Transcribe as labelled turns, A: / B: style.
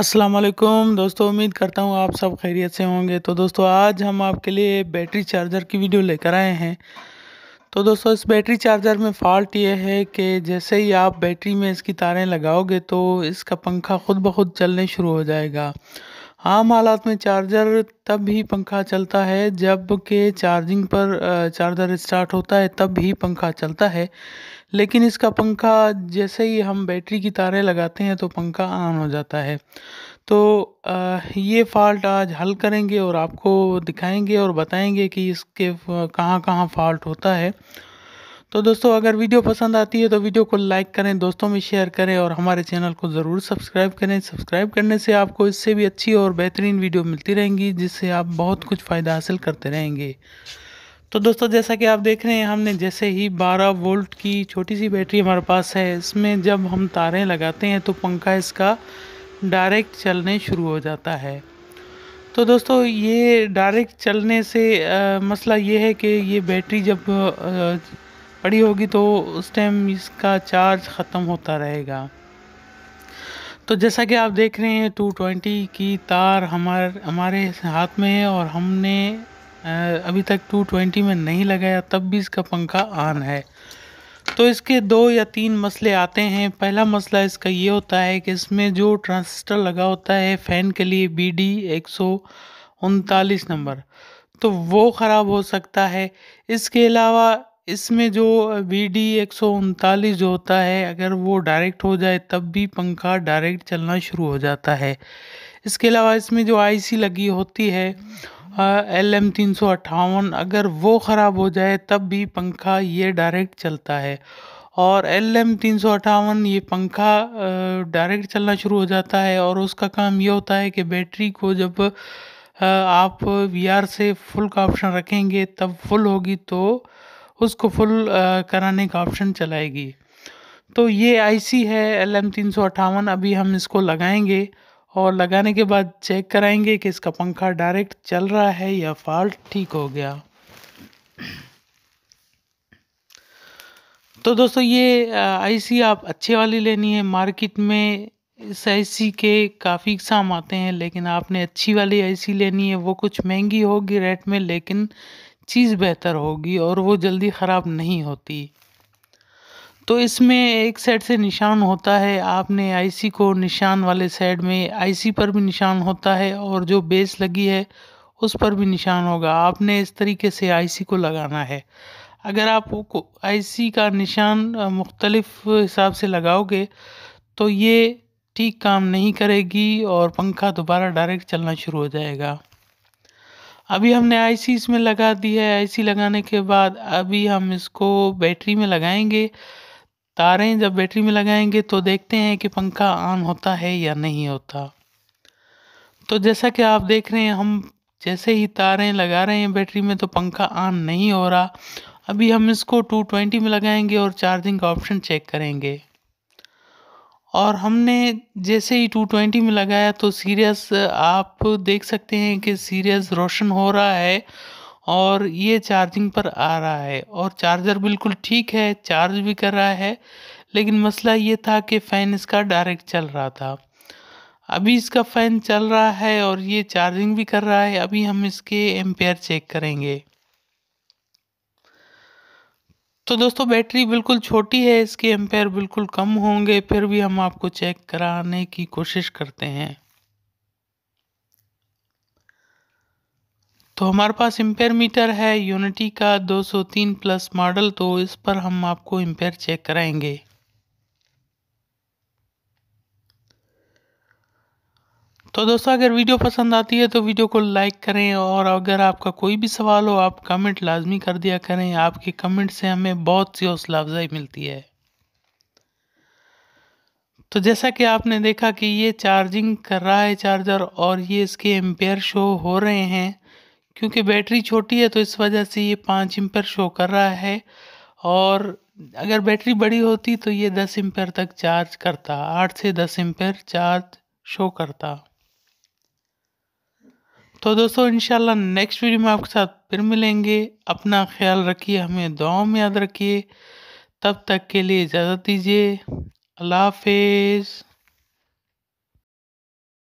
A: अस्सलाम वालेकुम दोस्तों उम्मीद करता हूँ आप सब खैरियत से होंगे तो दोस्तों आज हम आपके लिए बैटरी चार्जर की वीडियो लेकर आए हैं तो दोस्तों इस बैटरी चार्जर में फ़ॉल्ट ये है कि जैसे ही आप बैटरी में इसकी तारें लगाओगे तो इसका पंखा ख़ुद ब खुद चलने शुरू हो जाएगा आम हालात में चार्जर तब ही पंखा चलता है जब के चार्जिंग पर चार्जर स्टार्ट होता है तब ही पंखा चलता है लेकिन इसका पंखा जैसे ही हम बैटरी की तारें लगाते हैं तो पंखा ऑन हो जाता है तो ये फॉल्ट आज हल करेंगे और आपको दिखाएंगे और बताएंगे कि इसके कहाँ कहाँ फॉल्ट होता है तो दोस्तों अगर वीडियो पसंद आती है तो वीडियो को लाइक करें दोस्तों में शेयर करें और हमारे चैनल को ज़रूर सब्सक्राइब करें सब्सक्राइब करने से आपको इससे भी अच्छी और बेहतरीन वीडियो मिलती रहेंगी जिससे आप बहुत कुछ फ़ायदा हासिल करते रहेंगे तो दोस्तों जैसा कि आप देख रहे हैं हमने जैसे ही 12 वोल्ट की छोटी सी बैटरी हमारे पास है इसमें जब हम तारें लगाते हैं तो पंखा इसका डायरेक्ट चलने शुरू हो जाता है तो दोस्तों ये डायरेक्ट चलने से आ, मसला ये है कि ये बैटरी जब आ, पड़ी होगी तो उस टाइम इसका चार्ज ख़त्म होता रहेगा तो जैसा कि आप देख रहे हैं 220 की तार हमारे हमारे हाथ में है और हमने अभी तक 220 में नहीं लगाया तब भी इसका पंखा ऑन है तो इसके दो या तीन मसले आते हैं पहला मसला इसका ये होता है कि इसमें जो ट्रांसिस्टर लगा होता है फ़ैन के लिए बी डी एक नंबर तो वो ख़राब हो सकता है इसके अलावा इसमें जो वी डी एक सौ उनतालीस जो होता है अगर वो डायरेक्ट हो जाए तब भी पंखा डायरेक्ट चलना शुरू हो जाता है इसके अलावा इसमें जो आईसी लगी होती है एल एम तीन सौ अट्ठावन अगर वो ख़राब हो जाए तब भी पंखा ये डायरेक्ट चलता है और एल एम तीन सौ अट्ठावन ये पंखा डायरेक्ट चलना शुरू हो जाता है और उसका काम ये होता है कि बैटरी को जब आप वी आर से फुल का ऑप्शन रखेंगे तब फुल होगी तो उसको फुल कराने का ऑप्शन चलाएगी तो ये आईसी है एल एम तीन सौ अट्ठावन अभी हम इसको लगाएंगे और लगाने के बाद चेक कराएंगे कि इसका पंखा डायरेक्ट चल रहा है या फॉल्ट ठीक हो गया तो दोस्तों ये आईसी आप अच्छे वाली लेनी है मार्केट में इस आईसी के काफ़ी साम आते हैं लेकिन आपने अच्छी वाली आईसी लेनी है वो कुछ महंगी होगी रेट में लेकिन चीज़ बेहतर होगी और वो जल्दी ख़राब नहीं होती तो इसमें एक साइड से निशान होता है आपने आईसी को निशान वाले साइड में आईसी पर भी निशान होता है और जो बेस लगी है उस पर भी निशान होगा आपने इस तरीके से आईसी को लगाना है अगर आप आईसी का निशान मुख्तलफ़ हिसाब से लगाओगे तो ये ठीक काम नहीं करेगी और पंखा दोबारा डायरेक्ट चलना शुरू हो जाएगा अभी हमने आईसी इसमें लगा दी है आईसी लगाने के बाद अभी हम इसको बैटरी में लगाएंगे तारें जब बैटरी में लगाएंगे तो देखते हैं कि पंखा ऑन होता है या नहीं होता तो जैसा कि आप देख रहे हैं हम जैसे ही तारें लगा रहे हैं बैटरी में तो पंखा ऑन नहीं हो रहा अभी हम इसको 220 में लगाएंगे और चार्जिंग का ऑप्शन चेक करेंगे और हमने जैसे ही 220 में लगाया तो सीरियस आप देख सकते हैं कि सीरियस रोशन हो रहा है और ये चार्जिंग पर आ रहा है और चार्जर बिल्कुल ठीक है चार्ज भी कर रहा है लेकिन मसला ये था कि फ़ैन इसका डायरेक्ट चल रहा था अभी इसका फ़ैन चल रहा है और ये चार्जिंग भी कर रहा है अभी हम इसके एम्पेयर चेक करेंगे तो दोस्तों बैटरी बिल्कुल छोटी है इसके एम्पेयर बिल्कुल कम होंगे फिर भी हम आपको चेक कराने की कोशिश करते हैं तो हमारे पास एम्पेयर मीटर है यूनिटी का 203 प्लस मॉडल तो इस पर हम आपको एम्पेयर चेक कराएंगे तो दोस्तों अगर वीडियो पसंद आती है तो वीडियो को लाइक करें और अगर आपका कोई भी सवाल हो आप कमेंट लाजमी कर दिया करें आपके कमेंट से हमें बहुत सी हौसला अफजाई मिलती है तो जैसा कि आपने देखा कि ये चार्जिंग कर रहा है चार्जर और ये इसके एम्पेयर शो हो रहे हैं क्योंकि बैटरी छोटी है तो इस वजह से ये पाँच एम्पेयर शो कर रहा है और अगर बैटरी बड़ी होती तो ये दस एम्पेयर तक चार्ज करता आठ से दस एम्पेयर चार्ज शो करता तो दोस्तों इन नेक्स्ट वीडियो में आपके साथ फिर मिलेंगे अपना ख्याल रखिए हमें दुआओं में याद रखिए तब तक के लिए इजाज़त दीजिए अल्लाह हाफिज़